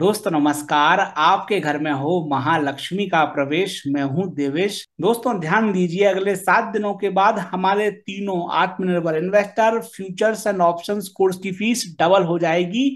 दोस्तों नमस्कार आपके घर में हो महालक्ष्मी का प्रवेश मैं हूं देवेश दोस्तों ध्यान दीजिए अगले सात दिनों के बाद हमारे तीनों आत्मनिर्भर investor futures and options course की फीस डबल हो जाएगी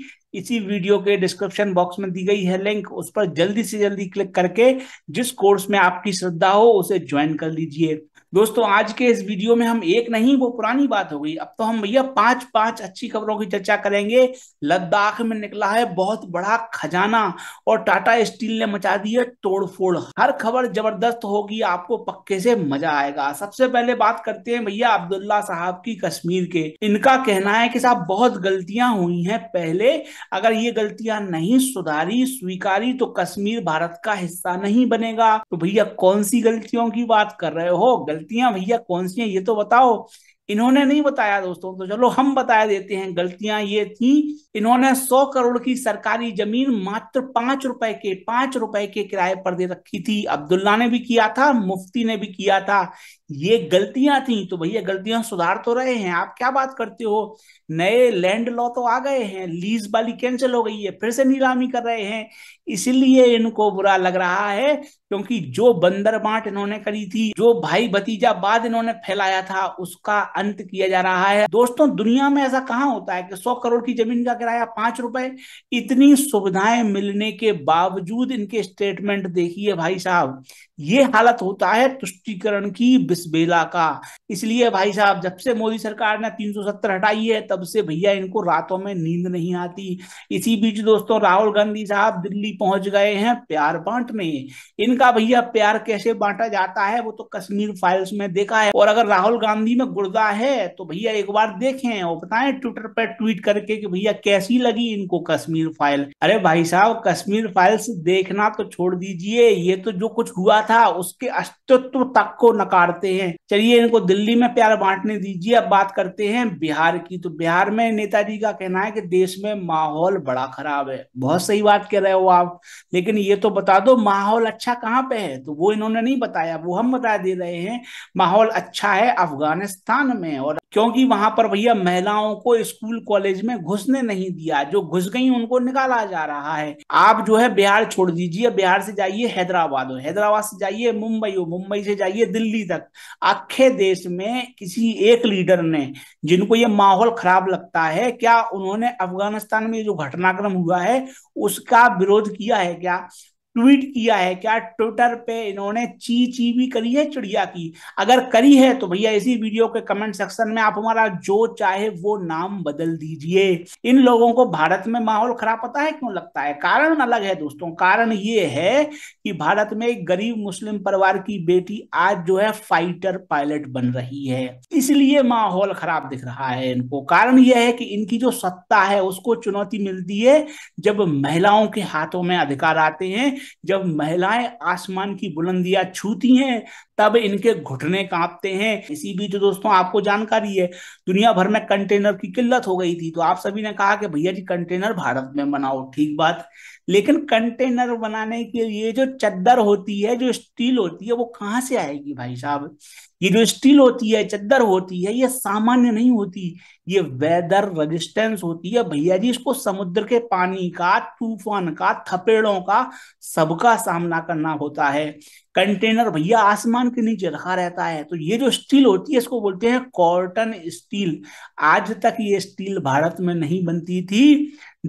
इसी वीडियो के डिस्क्रिप्शन बॉक्स में दी गई है लिंक उस पर जल्दी से जल्दी क्लिक करके जिस कोर्स में आपकी श्रद्धा हो उसे ज्वाइन कर लीजिए दोस्तों आज के इस वीडियो में हम एक नहीं वो पुरानी बात हो गई अब तो हम भैया पांच पांच अच्छी खबरों की चर्चा करेंगे लद्दाख में निकला है बहुत बड़ा खजाना और टाटा स्टील ने मचा दी है तोड़फोड़ हर खबर जबरदस्त होगी आपको पक्के से मजा आएगा सबसे पहले बात करते हैं भैया अब्दुल्ला साहब की कश्मीर के इनका कहना है कि साहब बहुत गलतियां हुई है पहले अगर ये गलतियां नहीं सुधारी स्वीकारी तो कश्मीर भारत का हिस्सा नहीं बनेगा तो भैया कौन सी गलतियों की बात कर रहे हो गलती गलतियां भैया कौन सी हैं ये तो बताओ इन्होंने नहीं बताया दोस्तों तो चलो हम बता देते हैं गलतियां ये थी इन्होंने सौ करोड़ की सरकारी जमीन मात्र पांच रुपए के पांच रुपए के किराए पर दे रखी थी अब्दुल्ला ने भी किया था मुफ्ती ने भी किया था ये गलतियां थी तो भैया गलतियां सुधार तो रहे हैं आप क्या बात करते हो नए लैंड लॉ तो आ गए हैं लीज वाली कैंसिल हो गई है फिर से नीलामी कर रहे हैं इसलिए इनको बुरा लग रहा है क्योंकि जो बंदर बांट इन्होंने करी थी जो भाई भतीजा बाद इन्होंने फैलाया था उसका अंत किया जा रहा है दोस्तों दुनिया में ऐसा कहाँ होता है कि सौ करोड़ की जमीन का किराया पांच रुपए इतनी सुविधाएं मिलने के बावजूद इनके स्टेटमेंट देखिए भाई साहब ये हालत होता है तुष्टिकरण की बिस बेला का इसलिए भाई साहब जब से मोदी सरकार ने 370 हटाई है तब से भैया इनको रातों में नींद नहीं आती इसी बीच दोस्तों राहुल गांधी साहब दिल्ली पहुंच गए हैं प्यार बांटने इनका भैया प्यार कैसे बांटा जाता है वो तो कश्मीर फाइल्स में देखा है और अगर राहुल गांधी में गुर्दा है तो भैया एक बार देखें और बताए ट्विटर पर ट्वीट करके कि भैया कैसी लगी इनको कश्मीर फाइल अरे भाई साहब कश्मीर फाइल्स देखना तो छोड़ दीजिए ये तो जो कुछ हुआ था उसके अस्तित्व तक को नकारते चाहते हैं चलिए इनको दिल्ली में प्यार बांटने दीजिए अब बात करते हैं बिहार की तो बिहार में नेताजी का कहना है कि देश में माहौल बड़ा खराब है बहुत सही बात कह रहे हो आप लेकिन ये तो बता दो माहौल अच्छा कहाँ पे है तो वो इन्होंने नहीं बताया वो हम बता दे रहे हैं माहौल अच्छा है अफगानिस्तान में और क्योंकि वहां पर भैया महिलाओं को स्कूल कॉलेज में घुसने नहीं दिया जो घुस गई उनको निकाला जा रहा है आप जो है बिहार छोड़ दीजिए बिहार से जाइए हैदराबाद हैदराबाद से जाइए मुंबई हो मुंबई से जाइए दिल्ली तक आखे देश में किसी एक लीडर ने जिनको ये माहौल खराब लगता है क्या उन्होंने अफगानिस्तान में जो घटनाक्रम हुआ है उसका विरोध किया है क्या ट्वीट किया है क्या ट्विटर पे इन्होंने ची ची भी करी है चिड़िया की अगर करी है तो भैया इसी वीडियो के कमेंट सेक्शन में आप हमारा जो चाहे वो नाम बदल दीजिए इन लोगों को भारत में माहौल खराब पता है क्यों लगता है कारण अलग है दोस्तों कारण ये है कि भारत में एक गरीब मुस्लिम परिवार की बेटी आज जो है फाइटर पायलट बन रही है इसलिए माहौल खराब दिख रहा है इनको कारण यह है कि इनकी जो सत्ता है उसको चुनौती मिलती है जब महिलाओं के हाथों में अधिकार आते हैं जब महिलाएं आसमान की बुलंदियां छूती हैं तब इनके घुटने कांपते हैं इसी बीच दोस्तों आपको जानकारी है दुनिया भर में कंटेनर की किल्लत हो गई थी तो आप सभी ने कहा कि भैया जी कंटेनर भारत में बनाओ ठीक बात लेकिन कंटेनर बनाने के लिए जो चद्दर होती है जो स्टील होती है वो कहाँ से आएगी भाई साहब ये जो स्टील होती है चद्दर होती है ये सामान्य नहीं होती ये वेदर रेजिस्टेंस होती है भैया जी इसको समुद्र के पानी का तूफान का थपेड़ों का सबका सामना करना होता है कंटेनर भैया आसमान के नीचे रखा रहता है तो ये जो स्टील होती है इसको बोलते हैं कॉटन स्टील आज तक ये स्टील भारत में नहीं बनती थी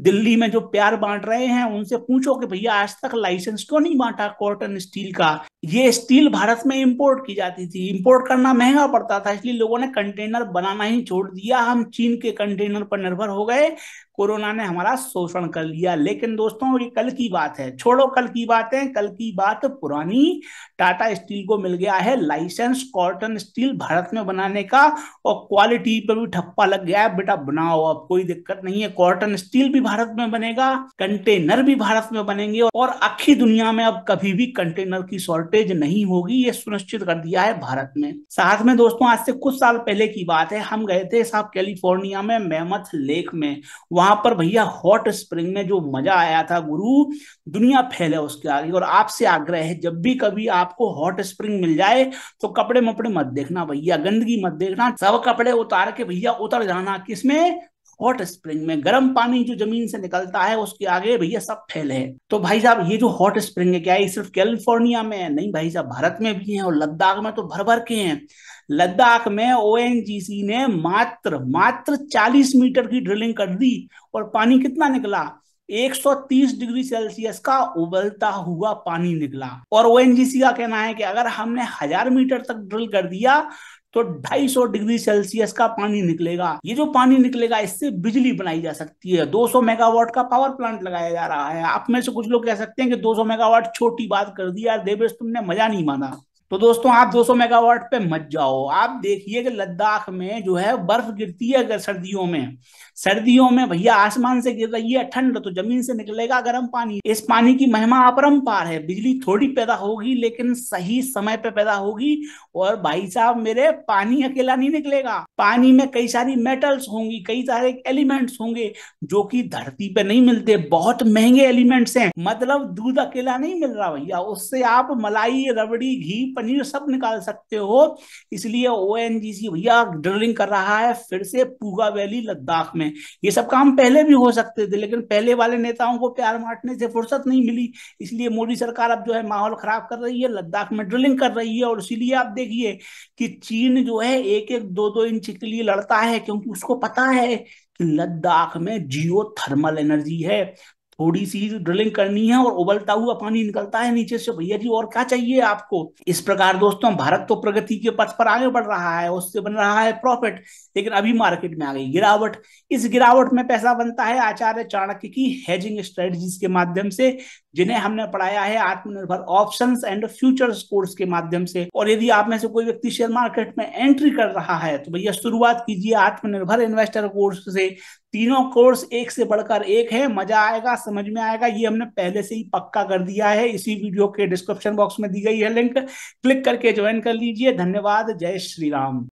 दिल्ली में जो प्यार बांट रहे हैं उनसे पूछो कि भैया आज तक लाइसेंस क्यों नहीं बांटा कॉटन स्टील का ये स्टील भारत में इंपोर्ट की जाती थी इंपोर्ट करना महंगा पड़ता था इसलिए लोगों ने कंटेनर बनाना ही छोड़ दिया हम चीन के कंटेनर पर निर्भर हो गए कोरोना ने हमारा शोषण कर लिया लेकिन दोस्तों ये कल की बात है छोड़ो कल की बात है कल की बात पुरानी टाटा स्टील को मिल गया है लाइसेंस कॉटन स्टील भारत में बनाने का और क्वालिटी पर भी ठप्पा लग गया है बेटा बनाओ अब कोई दिक्कत नहीं है कॉटन स्टील भी भारत में बनेगा कंटेनर भी भारत में बनेंगे और आखिरी दुनिया में अब कभी भी कंटेनर की शॉर्टेज शॉर्टेज नहीं होगी ये सुनिश्चित कर दिया है भारत में साथ में दोस्तों आज से कुछ साल पहले की बात है हम गए थे साहब कैलिफोर्निया में मेमथ लेक में वहां पर भैया हॉट स्प्रिंग में जो मजा आया था गुरु दुनिया फैले उसके आगे और आपसे आग्रह है जब भी कभी आपको हॉट स्प्रिंग मिल जाए तो कपड़े मपड़े मत देखना भैया गंदगी मत देखना सब कपड़े उतार के भैया उतर जाना किसमें हॉट स्प्रिंग में गर्म पानी जो जमीन से निकलता है उसके आगे भैया सब फैल है तो भाई साहब ये जो हॉट स्प्रिंग है क्या है सिर्फ कैलिफोर्निया में है नहीं भाई साहब भारत में भी है और लद्दाख में तो भर भर के हैं लद्दाख में ओ ने मात्र मात्र 40 मीटर की ड्रिलिंग कर दी और पानी कितना निकला 130 डिग्री सेल्सियस का उबलता हुआ पानी निकला और ओ का कहना है कि अगर हमने हजार मीटर तक ड्रिल कर दिया तो 250 डिग्री सेल्सियस का पानी निकलेगा ये जो पानी निकलेगा इससे बिजली बनाई जा सकती है 200 मेगावाट का पावर प्लांट लगाया जा रहा है आप में से कुछ लोग कह सकते हैं कि 200 मेगावाट छोटी बात कर दी यार देवेश तुमने मजा नहीं माना तो दोस्तों आप 200 मेगावाट पे मत जाओ आप देखिए कि लद्दाख में जो है बर्फ गिरती है अगर सर्दियों में सर्दियों में भैया आसमान से गिर रही है ठंड तो जमीन से निकलेगा गर्म पानी इस पानी की महिमा अपरम पार है बिजली थोड़ी पैदा होगी लेकिन सही समय पे पैदा होगी और भाई साहब मेरे पानी अकेला नहीं निकलेगा पानी में कई सारी मेटल्स होंगी कई सारे एलिमेंट्स होंगे जो कि धरती पे नहीं मिलते बहुत महंगे एलिमेंट्स हैं मतलब दूध अकेला नहीं मिल रहा भैया उससे आप मलाई रबड़ी घी पनीर सब निकाल सकते हो इसलिए ओ भैया ड्रिलिंग कर रहा है फिर से पूगा वैली लद्दाख में में ये सब काम पहले भी हो सकते थे लेकिन पहले वाले नेताओं को प्यार बांटने से फुर्सत नहीं मिली इसलिए मोदी सरकार अब जो है माहौल खराब कर रही है लद्दाख में ड्रिलिंग कर रही है और इसीलिए आप देखिए कि चीन जो है एक एक दो दो इंच के लिए लड़ता है क्योंकि उसको पता है लद्दाख में जियो थर्मल एनर्जी है थोड़ी सी ड्रिलिंग करनी है और उबलता हुआ पानी निकलता है नीचे से भैया जी और क्या चाहिए आपको इस प्रकार दोस्तों भारत तो प्रगति के पथ पर आगे बढ़ रहा है उससे बन रहा है प्रॉफिट लेकिन अभी मार्केट में आ गई गिरावट इस गिरावट में पैसा बनता है आचार्य चाणक्य की हेजिंग स्ट्रेटजीज के माध्यम से जिन्हें हमने पढ़ाया है आत्मनिर्भर ऑप्शन एंड फ्यूचर्स कोर्स के माध्यम से और यदि आप में से कोई व्यक्ति शेयर मार्केट में एंट्री कर रहा है तो भैया शुरुआत कीजिए आत्मनिर्भर इन्वेस्टर कोर्स से तीनों कोर्स एक से बढ़कर एक है मजा आएगा समझ में आएगा ये हमने पहले से ही पक्का कर दिया है इसी वीडियो के डिस्क्रिप्शन बॉक्स में दी गई है लिंक क्लिक करके ज्वाइन कर लीजिए धन्यवाद जय श्री राम